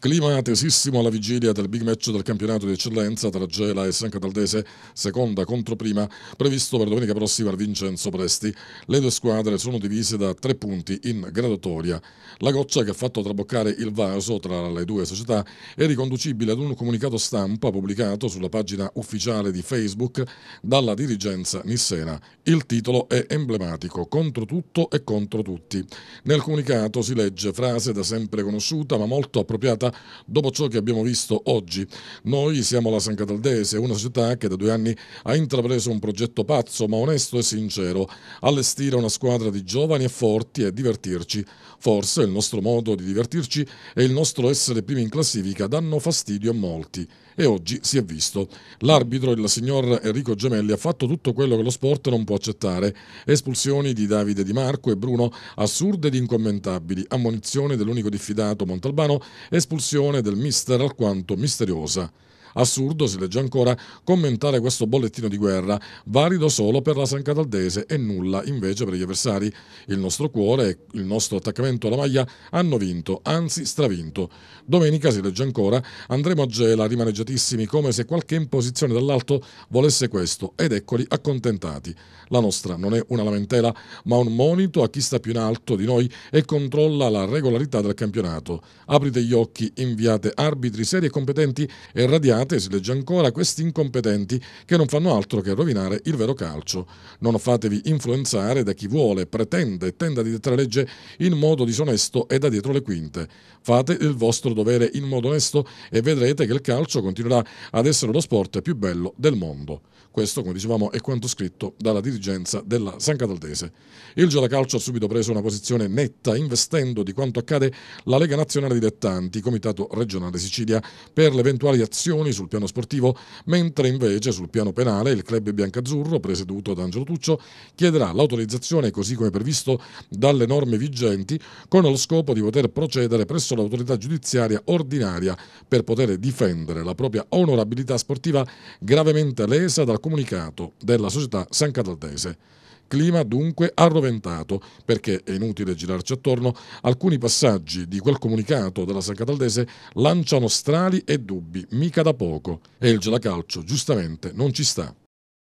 Clima tesissimo alla vigilia del big match del campionato di eccellenza tra Gela e San Cataldese, seconda contro prima, previsto per domenica prossima al Vincenzo Presti. Le due squadre sono divise da tre punti in graduatoria. La goccia che ha fatto traboccare il vaso tra le due società è riconducibile ad un comunicato stampa pubblicato sulla pagina ufficiale di Facebook dalla dirigenza nissena. Il titolo è emblematico, contro tutto e contro tutti. Nel comunicato si legge frase da sempre conosciuta ma molto appropriata giornata dopo ciò che abbiamo visto oggi. Noi siamo la San Cataldese, una società che da due anni ha intrapreso un progetto pazzo ma onesto e sincero, allestire una squadra di giovani e forti e divertirci. Forse il nostro modo di divertirci e il nostro essere primi in classifica danno fastidio a molti e oggi si è visto. L'arbitro, il signor Enrico Gemelli, ha fatto tutto quello che lo sport non può accettare. Espulsioni di Davide Di Marco e Bruno assurde ed incommentabili, ammonizione dell'unico diffidato Montalbano, espulsione l'assunzione del mister alquanto misteriosa Assurdo, si legge ancora, commentare questo bollettino di guerra, valido solo per la San Cataldese e nulla invece per gli avversari. Il nostro cuore e il nostro attaccamento alla maglia hanno vinto, anzi stravinto. Domenica, si legge ancora, andremo a Gela rimaneggiatissimi come se qualche imposizione dall'alto volesse questo ed eccoli accontentati. La nostra non è una lamentela, ma un monito a chi sta più in alto di noi e controlla la regolarità del campionato. Aprite gli occhi, inviate arbitri seri e competenti e radiate Fate si legge ancora questi incompetenti che non fanno altro che rovinare il vero calcio. Non fatevi influenzare da chi vuole, pretende e tenda di dettare legge in modo disonesto e da dietro le quinte. Fate il vostro dovere in modo onesto e vedrete che il calcio continuerà ad essere lo sport più bello del mondo. Questo, come dicevamo, è quanto scritto dalla dirigenza della San Cataldese. Il Calcio ha subito preso una posizione netta, investendo di quanto accade la Lega Nazionale Dilettanti, Comitato Regionale Sicilia, per le eventuali azioni prestazioni sul piano sportivo, mentre invece sul piano penale il club biancazzurro, presieduto da Angelo Tuccio, chiederà l'autorizzazione, così come previsto dalle norme vigenti, con lo scopo di poter procedere presso l'autorità giudiziaria ordinaria per poter difendere la propria onorabilità sportiva gravemente lesa dal comunicato della società San Cataldese clima dunque arroventato, perché è inutile girarci attorno, alcuni passaggi di quel comunicato della San Cataldese lanciano strali e dubbi, mica da poco, e il gelacalcio giustamente non ci sta.